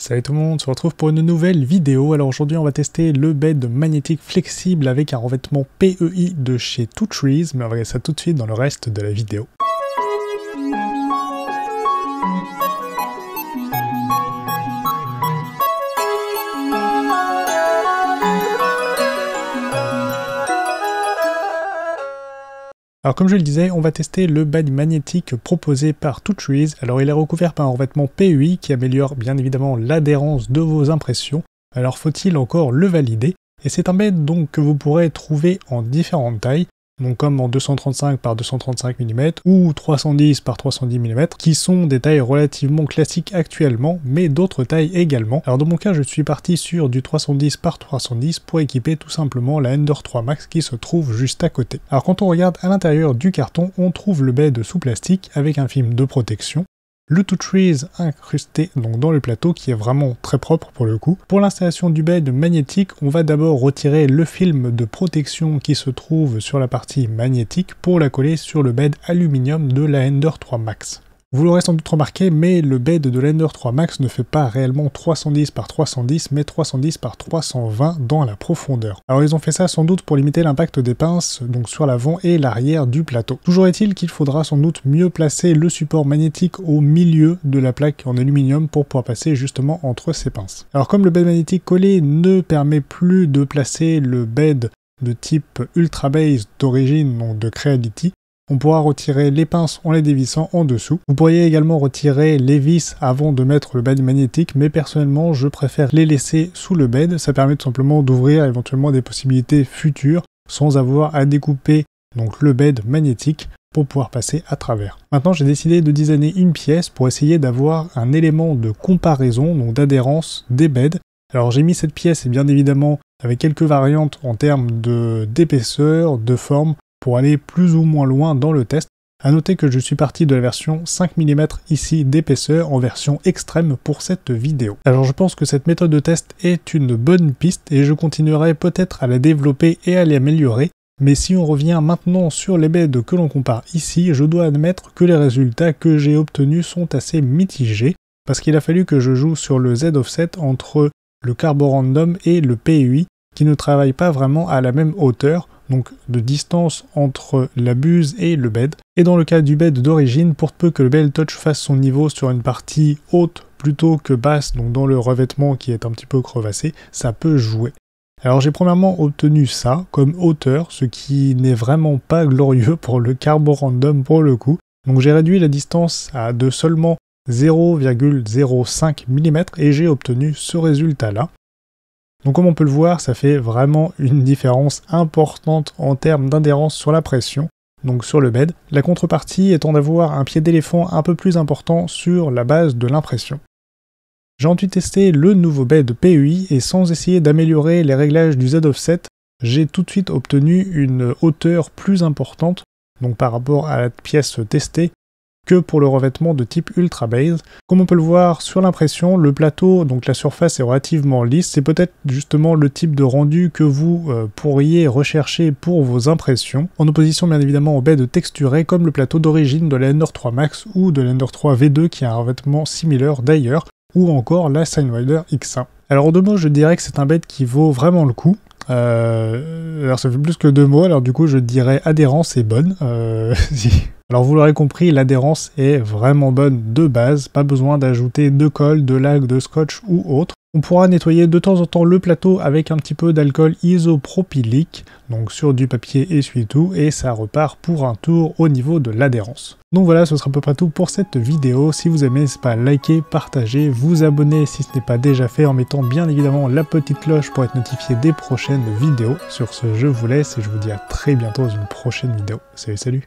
Salut tout le monde, on se retrouve pour une nouvelle vidéo. Alors aujourd'hui on va tester le bed magnétique flexible avec un revêtement PEI de chez Two Trees, mais on verra ça tout de suite dans le reste de la vidéo. Alors comme je le disais, on va tester le badge magnétique proposé par TwoTrees. Alors il est recouvert par un revêtement PUI qui améliore bien évidemment l'adhérence de vos impressions. Alors faut-il encore le valider Et c'est un bed donc que vous pourrez trouver en différentes tailles donc comme en 235 par 235 mm ou 310 par 310 mm, qui sont des tailles relativement classiques actuellement, mais d'autres tailles également. Alors dans mon cas, je suis parti sur du 310 par 310 pour équiper tout simplement la Ender 3 Max qui se trouve juste à côté. Alors quand on regarde à l'intérieur du carton, on trouve le baie de sous plastique avec un film de protection, le Two Trees incrusté donc dans le plateau qui est vraiment très propre pour le coup. Pour l'installation du bed magnétique, on va d'abord retirer le film de protection qui se trouve sur la partie magnétique pour la coller sur le bed aluminium de la Ender 3 Max. Vous l'aurez sans doute remarqué, mais le bed de l'Ender 3 Max ne fait pas réellement 310 par 310, mais 310 par 320 dans la profondeur. Alors ils ont fait ça sans doute pour limiter l'impact des pinces, donc sur l'avant et l'arrière du plateau. Toujours est-il qu'il faudra sans doute mieux placer le support magnétique au milieu de la plaque en aluminium pour pouvoir passer justement entre ces pinces. Alors comme le bed magnétique collé ne permet plus de placer le bed de type Ultra Base d'origine, donc de Creality, on pourra retirer les pinces en les dévissant en dessous. Vous pourriez également retirer les vis avant de mettre le bed magnétique, mais personnellement je préfère les laisser sous le bed, ça permet tout simplement d'ouvrir éventuellement des possibilités futures sans avoir à découper donc le bed magnétique pour pouvoir passer à travers. Maintenant, j'ai décidé de designer une pièce pour essayer d'avoir un élément de comparaison, donc d'adhérence des beds. Alors j'ai mis cette pièce, et bien évidemment, avec quelques variantes en termes d'épaisseur, de forme, pour aller plus ou moins loin dans le test. A noter que je suis parti de la version 5 mm ici d'épaisseur en version extrême pour cette vidéo. Alors je pense que cette méthode de test est une bonne piste et je continuerai peut-être à la développer et à l'améliorer. Mais si on revient maintenant sur les beds que l'on compare ici, je dois admettre que les résultats que j'ai obtenus sont assez mitigés parce qu'il a fallu que je joue sur le Z offset entre le carborandum et le PUI qui ne travaille pas vraiment à la même hauteur, donc de distance entre la buse et le bed. Et dans le cas du bed d'origine, pour peu que le bell touch fasse son niveau sur une partie haute plutôt que basse, donc dans le revêtement qui est un petit peu crevassé, ça peut jouer. Alors j'ai premièrement obtenu ça comme hauteur, ce qui n'est vraiment pas glorieux pour le carborandum pour le coup. Donc j'ai réduit la distance à de seulement 0,05 mm et j'ai obtenu ce résultat là. Donc comme on peut le voir, ça fait vraiment une différence importante en termes d'adhérence sur la pression, donc sur le bed, la contrepartie étant d'avoir un pied d'éléphant un peu plus important sur la base de l'impression. J'ai ensuite testé le nouveau bed PEI et sans essayer d'améliorer les réglages du Z-Offset, j'ai tout de suite obtenu une hauteur plus importante, donc par rapport à la pièce testée, que pour le revêtement de type Ultra Base. Comme on peut le voir sur l'impression, le plateau, donc la surface est relativement lisse, c'est peut-être justement le type de rendu que vous euh, pourriez rechercher pour vos impressions, en opposition bien évidemment aux baies de texturé comme le plateau d'origine de Ender 3 Max ou de l'Ender 3 V2 qui a un revêtement similaire d'ailleurs, ou encore la Signwider X1. Alors en deux mots, je dirais que c'est un bête qui vaut vraiment le coup. Euh, alors ça fait plus que deux mots, alors du coup je dirais adhérence est bonne. Euh, Alors vous l'aurez compris, l'adhérence est vraiment bonne de base, pas besoin d'ajouter de colle, de laque, de scotch ou autre. On pourra nettoyer de temps en temps le plateau avec un petit peu d'alcool isopropylique, donc sur du papier essuie-tout, et ça repart pour un tour au niveau de l'adhérence. Donc voilà, ce sera à peu près tout pour cette vidéo. Si vous aimez, n'hésitez pas à liker, partager, vous abonner si ce n'est pas déjà fait, en mettant bien évidemment la petite cloche pour être notifié des prochaines vidéos. Sur ce, je vous laisse et je vous dis à très bientôt dans une prochaine vidéo. Salut, salut